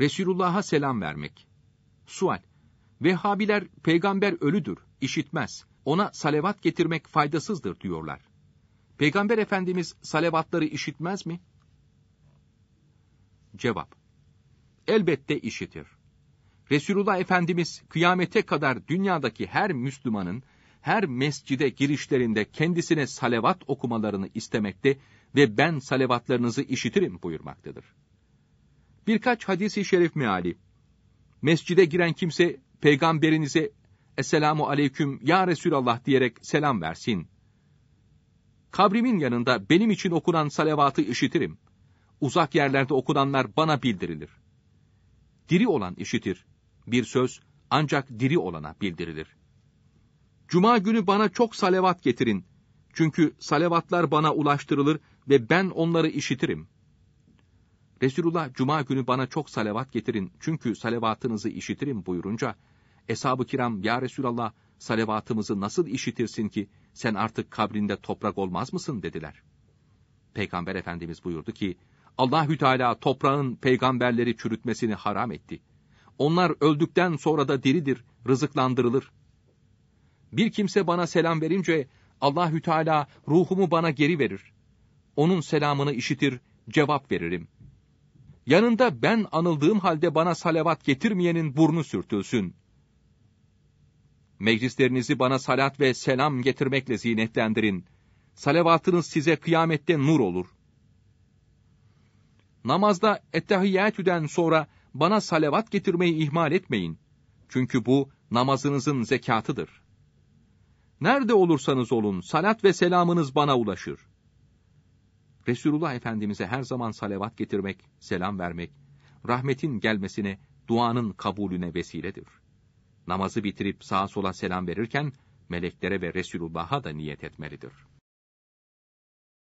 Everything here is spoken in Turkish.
Resulullah'a selam vermek. Sual. Vehhabiler peygamber ölüdür, işitmez. Ona salavat getirmek faydasızdır diyorlar. Peygamber Efendimiz salavatları işitmez mi? Cevap. Elbette işitir. Resulullah Efendimiz kıyamete kadar dünyadaki her Müslümanın her mescide girişlerinde kendisine salavat okumalarını istemekte ve ben salavatlarınızı işitirim buyurmaktadır. Birkaç hadisi şerif meali. Mescide giren kimse peygamberinize Esselamu aleyküm ya Resulallah diyerek selam versin. Kabrimin yanında benim için okunan salavatı işitirim. Uzak yerlerde okunanlar bana bildirilir. Diri olan işitir. Bir söz ancak diri olana bildirilir. Cuma günü bana çok salavat getirin. Çünkü salavatlar bana ulaştırılır ve ben onları işitirim.'' Resulullah cuma günü bana çok salavat getirin çünkü salavatınızı işitirim buyurunca, Eshab-ı kiram ya Resulallah salavatımızı nasıl işitirsin ki sen artık kabrinde toprak olmaz mısın dediler. Peygamber Efendimiz buyurdu ki, Allahü Teala toprağın peygamberleri çürütmesini haram etti. Onlar öldükten sonra da diridir, rızıklandırılır. Bir kimse bana selam verince Allahü Teala ruhumu bana geri verir. Onun selamını işitir, cevap veririm yanında ben anıldığım halde bana salavat getirmeyenin burnu sürtülsün. Meclislerinizi bana salat ve selam getirmekle zinetlendirin. Salavatınız size kıyamette nur olur. Namazda ettehiyyatüden sonra bana salavat getirmeyi ihmal etmeyin. Çünkü bu namazınızın zekatıdır. Nerede olursanız olun salat ve selamınız bana ulaşır. Resulullah Efendimiz'e her zaman salavat getirmek, selam vermek, rahmetin gelmesine, duanın kabulüne vesiledir. Namazı bitirip sağa sola selam verirken, meleklere ve Resulullah'a da niyet etmelidir.''